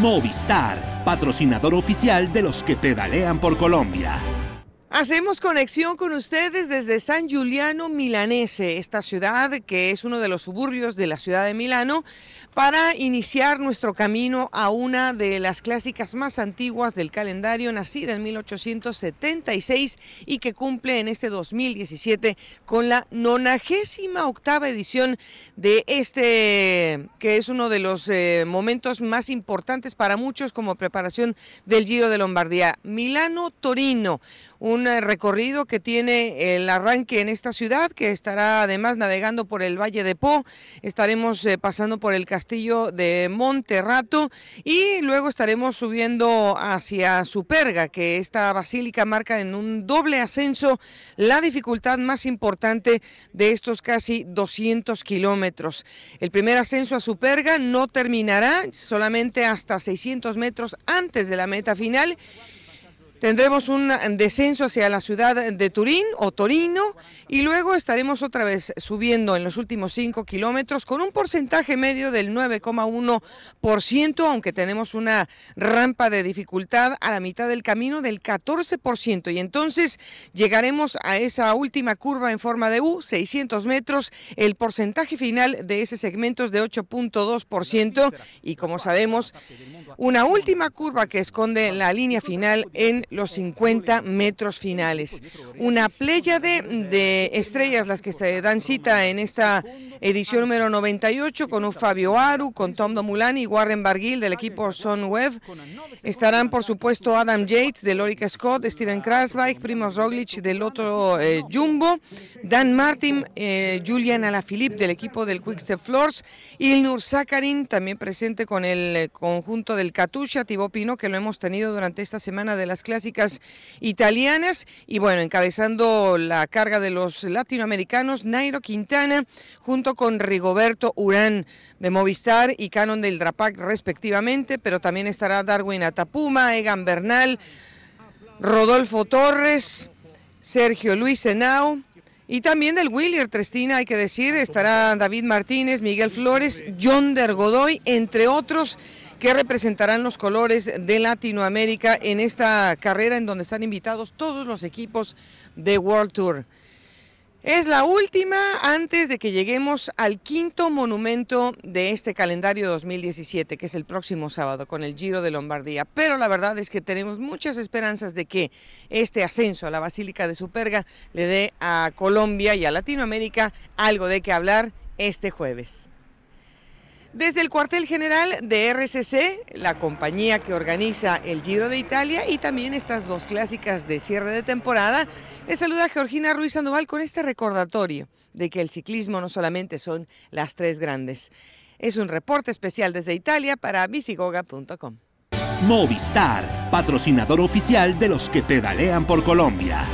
Movistar, patrocinador oficial de los que pedalean por Colombia. Hacemos conexión con ustedes desde San Giuliano Milanese, esta ciudad que es uno de los suburbios de la ciudad de Milano, para iniciar nuestro camino a una de las clásicas más antiguas del calendario, nacida en 1876 y que cumple en este 2017 con la 98 octava edición de este, que es uno de los eh, momentos más importantes para muchos como preparación del Giro de Lombardía, Milano-Torino. Un un eh, recorrido que tiene el arranque en esta ciudad, que estará además navegando por el Valle de Po, estaremos eh, pasando por el castillo de Monterrato y luego estaremos subiendo hacia Superga, que esta basílica marca en un doble ascenso la dificultad más importante de estos casi 200 kilómetros. El primer ascenso a Superga no terminará solamente hasta 600 metros antes de la meta final Tendremos un descenso hacia la ciudad de Turín o Torino y luego estaremos otra vez subiendo en los últimos cinco kilómetros con un porcentaje medio del 9,1%, aunque tenemos una rampa de dificultad a la mitad del camino del 14% y entonces llegaremos a esa última curva en forma de U, 600 metros, el porcentaje final de ese segmento es de 8.2% y como sabemos una última curva que esconde la línea final en los 50 metros finales. Una pléyade de estrellas las que se dan cita en esta edición número 98 con un Fabio Aru, con Tom Domulani y Warren Barguil del equipo web Estarán, por supuesto, Adam Yates de Lorica Scott, Steven krasbach Primoz Roglic del otro eh, Jumbo, Dan Martin, eh, Julian Alaphilippe del equipo del Quick Step Floors, Ilnur Sakarin, también presente con el eh, conjunto del el Tibo Tibopino, que lo hemos tenido durante esta semana de las clásicas italianas. Y bueno, encabezando la carga de los latinoamericanos, Nairo Quintana, junto con Rigoberto Urán de Movistar y Canon del Drapac, respectivamente. Pero también estará Darwin Atapuma, Egan Bernal, Rodolfo Torres, Sergio Luis senao Y también del william Trestina, hay que decir, estará David Martínez, Miguel Flores, John Dergodoy, entre otros que representarán los colores de Latinoamérica en esta carrera en donde están invitados todos los equipos de World Tour. Es la última antes de que lleguemos al quinto monumento de este calendario 2017, que es el próximo sábado con el Giro de Lombardía. Pero la verdad es que tenemos muchas esperanzas de que este ascenso a la Basílica de Superga le dé a Colombia y a Latinoamérica algo de qué hablar este jueves. Desde el cuartel general de RCC, la compañía que organiza el Giro de Italia y también estas dos clásicas de cierre de temporada, les saluda Georgina Ruiz Sandoval con este recordatorio de que el ciclismo no solamente son las tres grandes. Es un reporte especial desde Italia para visigoga.com. Movistar, patrocinador oficial de los que pedalean por Colombia.